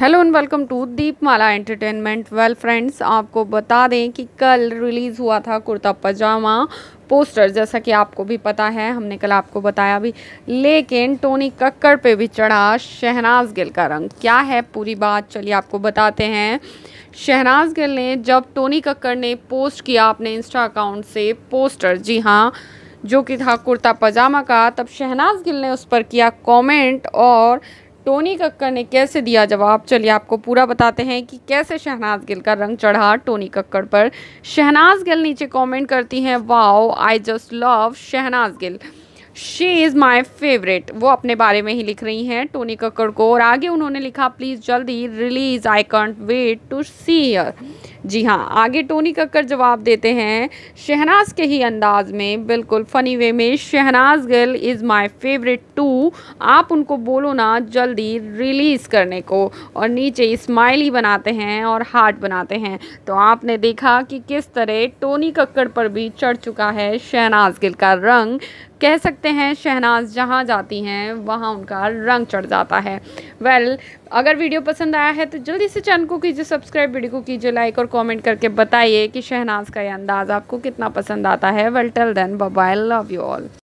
hello and welcome to Deepmala entertainment well friends आपको बता दें कि कल रिलीज़ हुआ था कुर्ता पजामा पोस्टर जैसा कि आपको भी पता है हमने कल आपको बताया भी लेकिन टोनी कक्कड़ पे भी चढ़ा शहनाज गिल का रंग क्या है पूरी बात चलिए आपको बताते हैं शहनाज गिल ने जब टोनी कक्कड़ ने पोस्ट किया अपने इंस्टा अकाउंट से पोस्टर जी हाँ जो कि था कुर्ता पजामा का तब शहनाज गिल ने उस पर किया कमेंट और टोनी कक्कर ने कैसे दिया जवाब चलिए आपको पूरा बताते हैं कि कैसे शहनाज गिल का रंग चढ़ा टोनी कक्कर पर शहनाज गिल नीचे कमेंट करती हैं wow I just love Shehnaaz Gill she is my favourite वो अपने बारे में ही लिख रही हैं टोनी कक्कड़ को और आगे उन्होंने लिखा प्लीज़ जल्दी release I can't wait to see your जी हाँ आगे टोनी कक्कर जवाब देते हैं शहनाज के ही अंदाज में बिल्कुल फ़नी वे में Shehnaaz girl is my favourite too आप उनको बोलो ना जल्दी रिलीज़ करने को और नीचे स्माइली बनाते हैं और हार्ट बनाते हैं तो आपने देखा कि किस तरह टोनी कक्कर पर भी चढ़ चुका है शहनाज गिल का रंग कह सकते हैं शहनाज जहाँ जाती हैं वहाँ उनका रंग चढ़ जाता है वेल well, अगर वीडियो पसंद आया है तो जल्दी से चैनल को कीजिए सब्सक्राइब वीडियो को कीजिए लाइक और कमेंट करके बताइए कि शहनाज का ये अंदाज़ आपको कितना पसंद आता है well tell then bye love you all